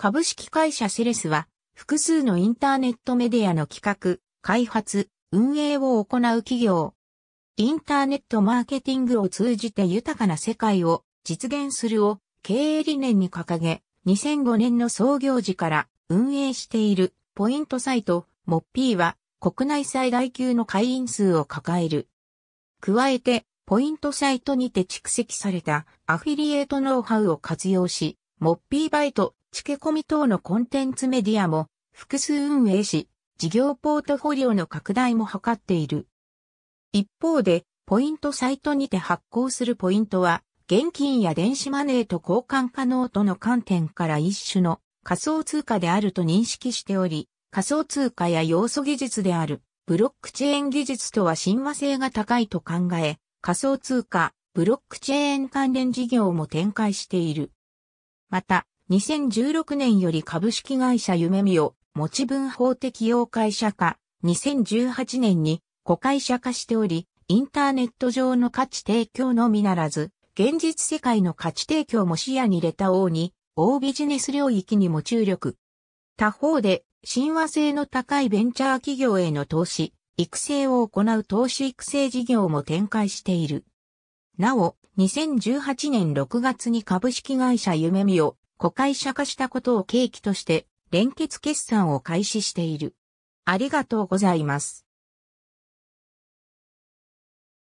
株式会社セレスは、複数のインターネットメディアの企画、開発、運営を行う企業。インターネットマーケティングを通じて豊かな世界を実現するを経営理念に掲げ、2005年の創業時から運営しているポイントサイト、モッピーは国内最大級の会員数を抱える。加えて、ポイントサイトにて蓄積されたアフィリエイトノウハウを活用し、モッピーバイト付け込み等のコンテンツメディアも複数運営し、事業ポートフォリオの拡大も図っている。一方で、ポイントサイトにて発行するポイントは、現金や電子マネーと交換可能との観点から一種の仮想通貨であると認識しており、仮想通貨や要素技術であるブロックチェーン技術とは親和性が高いと考え、仮想通貨、ブロックチェーン関連事業も展開している。また、2016年より株式会社夢見を持ち分法適用会社化、2018年に子会社化しており、インターネット上の価値提供のみならず、現実世界の価値提供も視野に入れた王に、大ビジネス領域にも注力。他方で、親和性の高いベンチャー企業への投資、育成を行う投資育成事業も展開している。なお、2018年6月に株式会社夢見を子会社化したことを契機として連結決算を開始している。ありがとうございます。